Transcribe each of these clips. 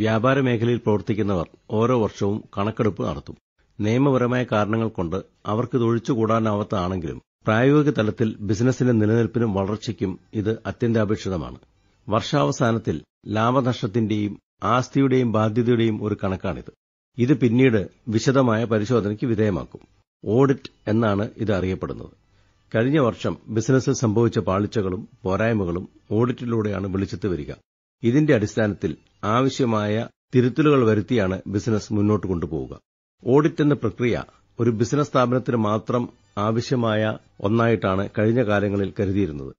വ്യാപാര മേഖലയിൽ പ്രവർത്തിക്കുന്നവർ ഓരോ വർഷവും കണക്കെടുപ്പ് നടത്തും നിയമപരമായ കാരണങ്ങൾ കൊണ്ട് അവർക്ക് ഒഴിച്ചുകൂടാനാവാത്തതാണെങ്കിലും പ്രായോഗിക തലത്തിൽ ബിസിനസിന്റെ നിലനിൽപ്പിനും വളർച്ചയ്ക്കും ഇത് അത്യന്താപേക്ഷിതമാണ് വർഷാവസാനത്തിൽ ലാഭനഷ്ടത്തിന്റെയും ആസ്തിയുടെയും ബാധ്യതയുടെയും ഒരു കണക്കാണിത് ഇത് പിന്നീട് വിശദമായ പരിശോധനയ്ക്ക് വിധേയമാക്കും ഓഡിറ്റ് എന്നാണ് ഇത് അറിയപ്പെടുന്നത് കഴിഞ്ഞ വർഷം ബിസിനസ്സിൽ സംഭവിച്ച പാളിച്ചകളും പോരായ്മകളും ഓഡിറ്റിലൂടെയാണ് വിളിച്ചെത്തി വരിക ഇതിന്റെ അടിസ്ഥാനത്തിൽ ആവശ്യമായ തിരുത്തലുകൾ വരുത്തിയാണ് ബിസിനസ് മുന്നോട്ട് കൊണ്ടുപോവുക ഓഡിറ്റ് എന്ന പ്രക്രിയ ഒരു ബിസിനസ് സ്ഥാപനത്തിന് മാത്രം ആവശ്യമായ ഒന്നായിട്ടാണ് കഴിഞ്ഞ കാലങ്ങളിൽ കരുതിയിരുന്നത്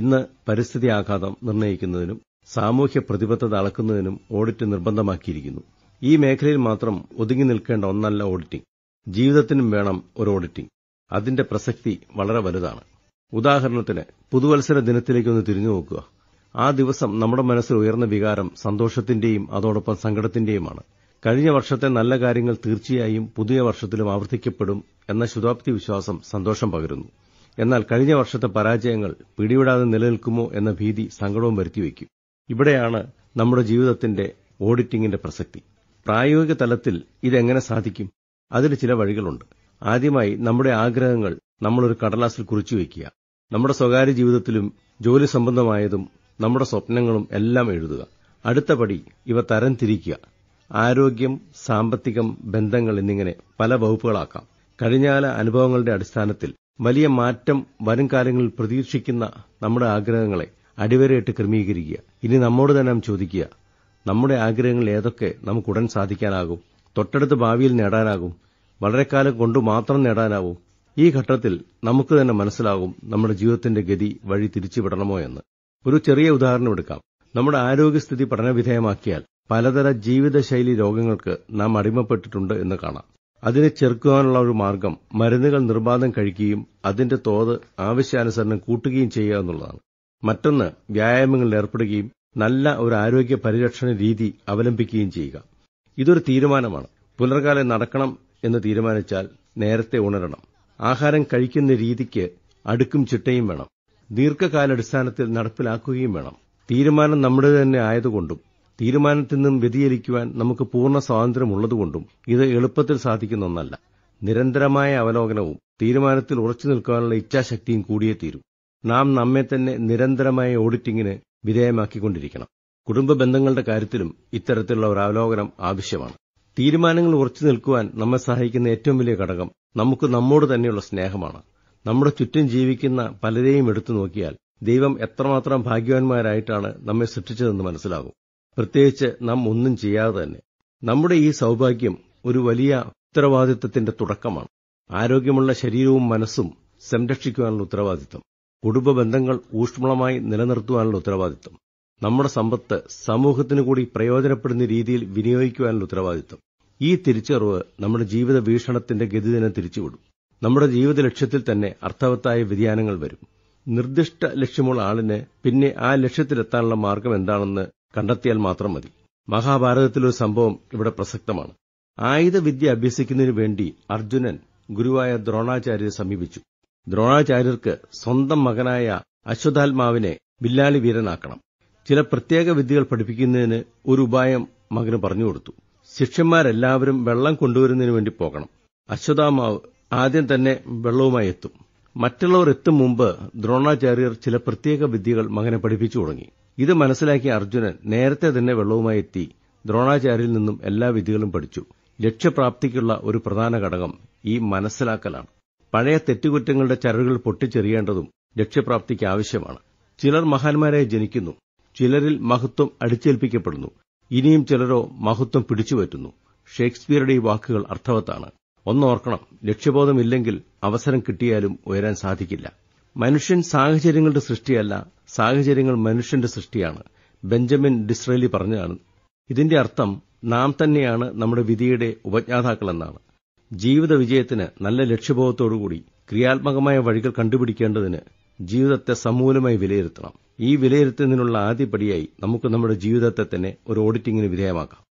ഇന്ന് പരിസ്ഥിതി ആഘാതം നിർണ്ണയിക്കുന്നതിനും സാമൂഹ്യ പ്രതിബദ്ധത അളക്കുന്നതിനും ഓഡിറ്റ് നിർബന്ധമാക്കിയിരിക്കുന്നു ഈ മേഖലയിൽ മാത്രം ഒതുങ്ങി നിൽക്കേണ്ട ഒന്നല്ല ഓഡിറ്റിംഗ് ജീവിതത്തിനും വേണം ഒരു ഓഡിറ്റിംഗ് അതിന്റെ പ്രസക്തി വളരെ വലുതാണ് ഉദാഹരണത്തിന് പുതുവത്സര ദിനത്തിലേക്കൊന്ന് തിരിഞ്ഞു നോക്കുക ആ ദിവസം നമ്മുടെ മനസ്സിൽ ഉയർന്ന വികാരം സന്തോഷത്തിന്റെയും അതോടൊപ്പം സങ്കടത്തിന്റെയുമാണ് കഴിഞ്ഞ വർഷത്തെ നല്ല കാര്യങ്ങൾ തീർച്ചയായും പുതിയ വർഷത്തിലും ആവർത്തിക്കപ്പെടും എന്ന ശുതാപ്തി വിശ്വാസം സന്തോഷം പകരുന്നു എന്നാൽ കഴിഞ്ഞ വർഷത്തെ പരാജയങ്ങൾ പിടിവിടാതെ നിലനിൽക്കുമോ എന്ന ഭീതി സങ്കടവും വരുത്തിവെക്കും ഇവിടെയാണ് നമ്മുടെ ജീവിതത്തിന്റെ ഓഡിറ്റിംഗിന്റെ പ്രസക്തി പ്രായോഗിക തലത്തിൽ ഇതെങ്ങനെ സാധിക്കും അതിന് ചില വഴികളുണ്ട് ആദ്യമായി നമ്മുടെ ആഗ്രഹങ്ങൾ നമ്മളൊരു കടലാസിൽ കുറിച്ചു വയ്ക്കുക നമ്മുടെ സ്വകാര്യ ജീവിതത്തിലും ജോലി സംബന്ധമായതും നമ്മുടെ സ്വപ്നങ്ങളും എല്ലാം എഴുതുക അടുത്ത പടി ഇവ തരംതിരിക്കുക ആരോഗ്യം സാമ്പത്തികം ബന്ധങ്ങൾ എന്നിങ്ങനെ പല വകുപ്പുകളാക്കാം കഴിഞ്ഞകാല അനുഭവങ്ങളുടെ അടിസ്ഥാനത്തിൽ വലിയ മാറ്റം വരും കാലങ്ങളിൽ പ്രതീക്ഷിക്കുന്ന നമ്മുടെ ആഗ്രഹങ്ങളെ അടിവരയിട്ട് ക്രമീകരിക്കുക ഇനി നമ്മോട് തന്നെ ചോദിക്കുക നമ്മുടെ ആഗ്രഹങ്ങൾ ഏതൊക്കെ ഉടൻ സാധിക്കാനാകും തൊട്ടടുത്ത ഭാവിയിൽ നേടാനാകും വളരെക്കാലം കൊണ്ട് മാത്രം നേടാനാവും ഈ ഘട്ടത്തിൽ നമുക്ക് തന്നെ മനസ്സിലാകും നമ്മുടെ ജീവിതത്തിന്റെ ഗതി വഴി തിരിച്ചുവിടണമോ എന്ന് ഒരു ചെറിയ ഉദാഹരണം എടുക്കാം നമ്മുടെ ആരോഗ്യസ്ഥിതി പഠനവിധേയമാക്കിയാൽ പലതര ജീവിതശൈലി രോഗങ്ങൾക്ക് നാം അടിമപ്പെട്ടിട്ടുണ്ട് എന്ന് കാണാം അതിനെ ചെറുക്കുവാനുള്ള ഒരു മാർഗം മരുന്നുകൾ നിർബാധം കഴിക്കുകയും അതിന്റെ തോത് ആവശ്യാനുസരണം കൂട്ടുകയും ചെയ്യുക എന്നുള്ളതാണ് മറ്റൊന്ന് വ്യായാമങ്ങളിൽ ഏർപ്പെടുകയും നല്ല ഒരു ആരോഗ്യ പരിരക്ഷണ രീതി അവലംബിക്കുകയും ചെയ്യുക ഇതൊരു തീരുമാനമാണ് പുലർകാലെ നടക്കണം എന്ന് തീരുമാനിച്ചാൽ നേരത്തെ ഉണരണം ആഹാരം കഴിക്കുന്ന രീതിക്ക് അടുക്കും ചിട്ടയും വേണം ദീർഘകാലാടിസ്ഥാനത്തിൽ നടപ്പിലാക്കുകയും വേണം തീരുമാനം നമ്മുടെ തന്നെ ആയതുകൊണ്ടും തീരുമാനത്തിൽ നിന്നും വ്യതിചലിക്കുവാൻ നമുക്ക് പൂർണ്ണ സ്വാതന്ത്ര്യമുള്ളതുകൊണ്ടും ഇത് എളുപ്പത്തിൽ സാധിക്കുന്ന ഒന്നല്ല നിരന്തരമായ അവലോകനവും തീരുമാനത്തിൽ ഉറച്ചു നിൽക്കാനുള്ള ഇച്ഛാശക്തിയും കൂടിയേ തീരൂ നാം നമ്മെ തന്നെ നിരന്തരമായ ഓഡിറ്റിംഗിന് വിധേയമാക്കിക്കൊണ്ടിരിക്കണം കുടുംബ ബന്ധങ്ങളുടെ കാര്യത്തിലും ഇത്തരത്തിലുള്ള ഒരു അവലോകനം ആവശ്യമാണ് തീരുമാനങ്ങൾ ഉറച്ചു നിൽക്കുവാൻ നമ്മെ സഹായിക്കുന്ന ഏറ്റവും വലിയ ഘടകം നമുക്ക് നമ്മോട് തന്നെയുള്ള സ്നേഹമാണ് നമ്മുടെ ചുറ്റും ജീവിക്കുന്ന പലരെയും എടുത്തു നോക്കിയാൽ ദൈവം എത്രമാത്രം ഭാഗ്യവാന്മാരായിട്ടാണ് നമ്മെ സൃഷ്ടിച്ചതെന്ന് മനസ്സിലാകും പ്രത്യേകിച്ച് നാം ഒന്നും ചെയ്യാതെ തന്നെ നമ്മുടെ ഈ സൌഭാഗ്യം ഒരു വലിയ ഉത്തരവാദിത്തത്തിന്റെ തുടക്കമാണ് ആരോഗ്യമുള്ള ശരീരവും മനസ്സും സംരക്ഷിക്കുവാനുള്ള ഉത്തരവാദിത്തം കുടുംബ ബന്ധങ്ങൾ ഊഷ്മളമായി നിലനിർത്തുവാനുള്ള ഉത്തരവാദിത്തം നമ്മുടെ സമ്പത്ത് സമൂഹത്തിനു കൂടി പ്രയോജനപ്പെടുന്ന രീതിയിൽ വിനിയോഗിക്കുവാനുള്ള ഉത്തരവാദിത്തം ഈ തിരിച്ചറിവ് നമ്മുടെ ജീവിത വീക്ഷണത്തിന്റെ ഗതിദിനം തിരിച്ചുവിടും നമ്മുടെ ജീവിത ലക്ഷ്യത്തിൽ തന്നെ അർത്ഥവത്തായ വ്യതിയാനങ്ങൾ വരും നിർദ്ദിഷ്ട ലക്ഷ്യമുള്ള ആളിന് പിന്നെ ആ ലക്ഷ്യത്തിലെത്താനുള്ള മാർഗം എന്താണെന്ന് കണ്ടെത്തിയാൽ മാത്രം മതി മഹാഭാരതത്തിലൊരു സംഭവം ഇവിടെ പ്രസക്തമാണ് ആയുധവിദ്യ അഭ്യസിക്കുന്നതിനു വേണ്ടി അർജുനൻ ഗുരുവായ ദ്രോണാചാര്യരെ സമീപിച്ചു ദ്രോണാചാര്യർക്ക് സ്വന്തം മകനായ അശ്വതാത്മാവിനെ വില്ലാളി വീരനാക്കണം ചില പ്രത്യേക വിദ്യകൾ പഠിപ്പിക്കുന്നതിന് ഒരു ഉപായം മകന് പറഞ്ഞു കൊടുത്തു ശിഷ്യന്മാരെല്ലാവരും വെള്ളം കൊണ്ടുവരുന്നതിനു വേണ്ടി പോകണം അശ്വതാമാവ് ആദ്യം തന്നെ വെള്ളവുമായി എത്തും മറ്റുള്ളവർ എത്തും മുമ്പ് ദ്രോണാചാര്യർ ചില പ്രത്യേക വിദ്യകൾ മകനെ പഠിപ്പിച്ചു തുടങ്ങി ഇത് മനസ്സിലാക്കിയ അർജുനൻ നേരത്തെ തന്നെ വെള്ളവുമായി എത്തി ദ്രോണാചാര്യരിൽ നിന്നും എല്ലാ വിദ്യകളും പഠിച്ചു ലക്ഷ്യപ്രാപ്തിക്കുള്ള ഒരു പ്രധാന ഘടകം ഈ മനസ്സിലാക്കലാണ് പഴയ തെറ്റുകുറ്റങ്ങളുടെ ചരടുകൾ പൊട്ടിച്ചെറിയേണ്ടതും ലക്ഷ്യപ്രാപ്തിക്ക് ആവശ്യമാണ് ചിലർ മഹാന്മാരായി ജനിക്കുന്നു ചിലരിൽ മഹത്വം അടിച്ചേൽപ്പിക്കപ്പെടുന്നു ഇനിയും ചിലരോ മഹത്വം പിടിച്ചുപറ്റുന്നു ഷേക്സ്പിയറുടെ ഈ വാക്കുകൾ അർത്ഥവത്താണ് ഒന്നോർക്കണം ലക്ഷ്യബോധമില്ലെങ്കിൽ അവസരം കിട്ടിയാലും ഉയരാൻ സാധിക്കില്ല മനുഷ്യൻ സാഹചര്യങ്ങളുടെ സൃഷ്ടിയല്ല സാഹചര്യങ്ങൾ മനുഷ്യന്റെ സൃഷ്ടിയാണ് ബെഞ്ചമിൻ ഡിസ്രേലി പറഞ്ഞതാണ് ഇതിന്റെ അർത്ഥം നാം തന്നെയാണ് നമ്മുടെ വിധിയുടെ ഉപജ്ഞാതാക്കളെന്നാണ് ജീവിത വിജയത്തിന് നല്ല ലക്ഷ്യബോധത്തോടുകൂടി ക്രിയാത്മകമായ വഴികൾ കണ്ടുപിടിക്കേണ്ടതിന് ജീവിതത്തെ സമൂലമായി വിലയിരുത്തണം ഈ വിലയിരുത്തുന്നതിനുള്ള ആദ്യപടിയായി നമുക്ക് നമ്മുടെ ജീവിതത്തെ തന്നെ ഒരു ഓഡിറ്റിംഗിന് വിധേയമാക്കാം